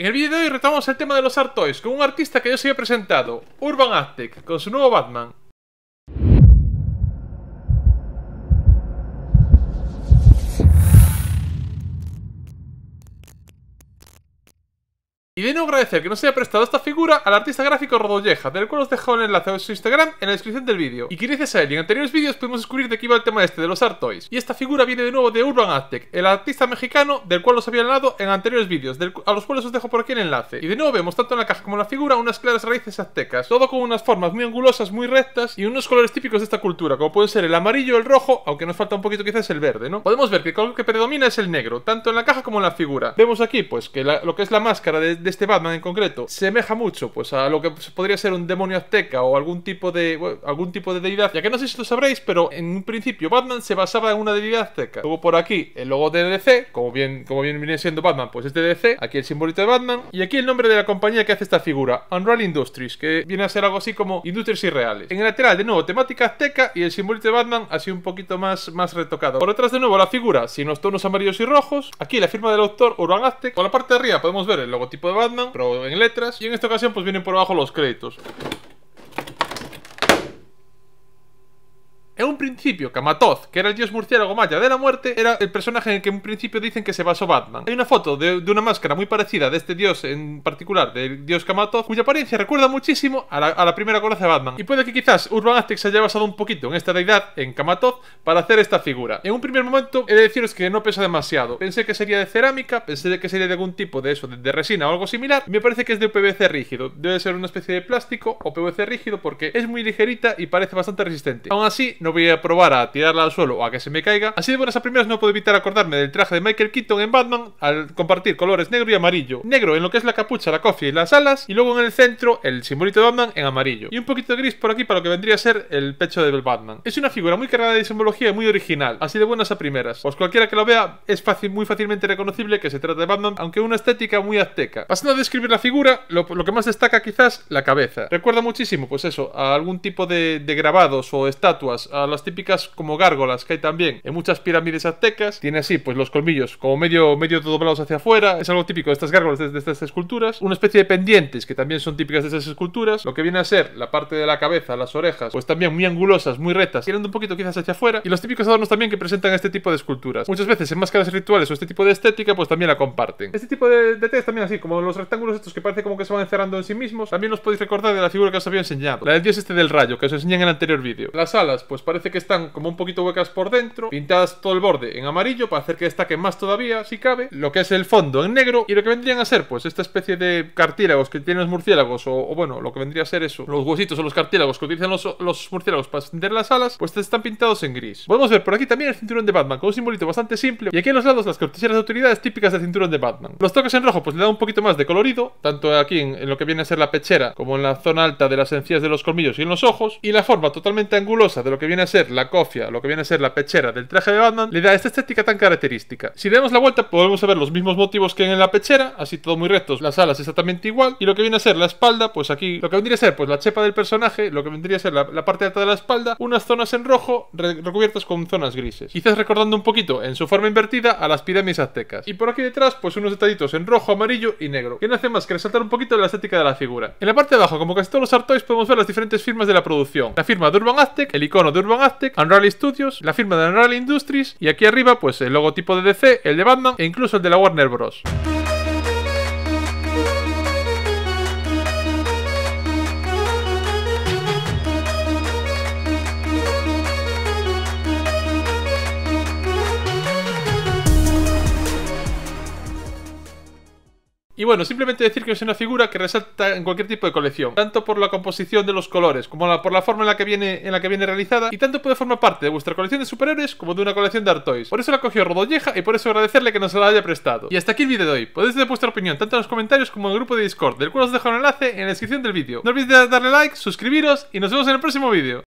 En el vídeo de hoy retomamos el tema de los art toys con un artista que yo os había presentado, Urban Aztec, con su nuevo Batman. y de nuevo agradecer que nos haya prestado esta figura al artista gráfico Rodolleja, del cual os dejo el enlace a su Instagram en la descripción del vídeo. Y que gracias a él en anteriores vídeos pudimos descubrir de qué iba el tema este de los Art Toys. Y esta figura viene de nuevo de Urban Aztec, el artista mexicano del cual os había hablado en anteriores vídeos, a los cuales os dejo por aquí el enlace. Y de nuevo vemos tanto en la caja como en la figura unas claras raíces aztecas, todo con unas formas muy angulosas, muy rectas y unos colores típicos de esta cultura, como pueden ser el amarillo, el rojo, aunque nos falta un poquito quizás el verde, ¿no? Podemos ver que el color que predomina es el negro, tanto en la caja como en la figura. Vemos aquí pues que lo que es la máscara de este Batman en concreto semeja mucho pues a lo que podría ser un demonio azteca o algún tipo de algún tipo de deidad, ya que no sé si lo sabréis, pero en un principio Batman se basaba en una deidad azteca. Luego por aquí el logo de DC, como bien como bien viene siendo Batman, pues es de DC, aquí el simbolito de Batman y aquí el nombre de la compañía que hace esta figura, Unreal Industries, que viene a ser algo así como Industrias Irreales. En el lateral de nuevo temática azteca y el simbolito de Batman así un poquito más más retocado. Por detrás de nuevo la figura, sin los tonos amarillos y rojos, aquí la firma del autor Urban Aztec. Por la parte de arriba podemos ver el logotipo de Batman, pero en letras. Y en esta ocasión pues vienen por abajo los créditos. un principio, Kamatoz, que era el dios murciélago maya de la muerte, era el personaje en el que en un principio dicen que se basó Batman. Hay una foto de, una máscara muy parecida de este dios en particular, del dios Kamatoz, cuya apariencia recuerda muchísimo a la, primera coraza de Batman. Y puede que quizás Urban Aztec se haya basado un poquito en esta deidad, en Kamatoz, para hacer esta figura. En un primer momento, he de deciros que no pesa demasiado. Pensé que sería de cerámica, pensé que sería de algún tipo de eso, de, resina o algo similar. Me parece que es de PVC rígido. Debe ser una especie de plástico o PVC rígido porque es muy ligerita y parece bastante resistente. Aún así, no voy a probar a tirarla al suelo o a que se me caiga. Así de buenas a primeras no puedo evitar acordarme del traje de Michael Keaton en Batman al compartir colores negro y amarillo. Negro en lo que es la capucha, la cofia y las alas, y luego en el centro el simbolito de Batman en amarillo. Y un poquito de gris por aquí para lo que vendría a ser el pecho de Batman. Es una figura muy cargada de simbología y muy original, así de buenas a primeras. Pues cualquiera que lo vea es fácil, muy fácilmente reconocible que se trata de Batman, aunque una estética muy azteca. Pasando a describir la figura, lo, que más destaca quizás la cabeza. Recuerda muchísimo, pues eso, a algún tipo de, grabados o estatuas, a las típicas como gárgolas que hay también en muchas pirámides aztecas. Tiene así, pues los colmillos como medio, medio doblados hacia afuera. Es algo típico de estas gárgolas, de, estas esculturas. Una especie de pendientes que también son típicas de esas esculturas. Lo que viene a ser la parte de la cabeza, las orejas, pues también muy angulosas, muy rectas, tirando un poquito quizás hacia afuera. Y los típicos adornos también que presentan este tipo de esculturas. Muchas veces en máscaras rituales o este tipo de estética, pues también la comparten. Este tipo de, de también así, como los rectángulos estos que parece como que se van encerrando en sí mismos, también los podéis recordar de la figura que os había enseñado. La del dios este del rayo, que os enseñé en el anterior vídeo. Las alas, pues parece que están como un poquito huecas por dentro, pintadas todo el borde en amarillo para hacer que destaque más todavía, si cabe, lo que es el fondo en negro y lo que vendrían a ser, pues, esta especie de cartílagos que tienen los murciélagos, o, bueno, lo que vendría a ser eso, los huesitos o los cartílagos que utilizan los, murciélagos para extender las alas, pues están pintados en gris. Podemos ver por aquí también el cinturón de Batman, con un simbolito bastante simple, y aquí en los lados las cortesías de autoridades típicas del cinturón de Batman. Los toques en rojo, pues le dan un poquito más de colorido, tanto aquí en, lo que viene a ser la pechera, como en la zona alta de las encías de los colmillos y en los ojos, y la forma totalmente angulosa de lo que viene a ser la cofia, lo que viene a ser la pechera del traje de Batman, le da esta estética tan característica. Si damos la vuelta, podemos ver los mismos motivos que en la pechera, así todo muy rectos, las alas exactamente igual, y lo que viene a ser la espalda, pues aquí, lo que vendría a ser pues la chepa del personaje, lo que vendría a ser la, parte alta de la espalda, unas zonas en rojo recubiertas con zonas grises. Quizás recordando un poquito, en su forma invertida, a las pirámides aztecas. Y por aquí detrás, pues unos detallitos en rojo, amarillo y negro, que no hace más que resaltar un poquito la estética de la figura. En la parte de abajo, como casi todos los artois, podemos ver las diferentes firmas de la producción. La firma de Urban Aztec, el icono de Urban Urban Aztec, Unreal Studios, la firma de Unreal Industries y aquí arriba pues el logotipo de DC, el de Batman e incluso el de la Warner Bros. Y bueno, simplemente decir que es una figura que resalta en cualquier tipo de colección, tanto por la composición de los colores, como por la forma en la, que viene, realizada, y tanto puede formar parte de vuestra colección de superhéroes como de una colección de Artois. Por eso la cogió Rodolleja y por eso agradecerle que nos la haya prestado. Y hasta aquí el vídeo de hoy. Podéis dar vuestra opinión tanto en los comentarios como en el grupo de Discord, del cual os dejo un enlace en la descripción del vídeo. No olvidéis darle like, suscribiros y nos vemos en el próximo vídeo.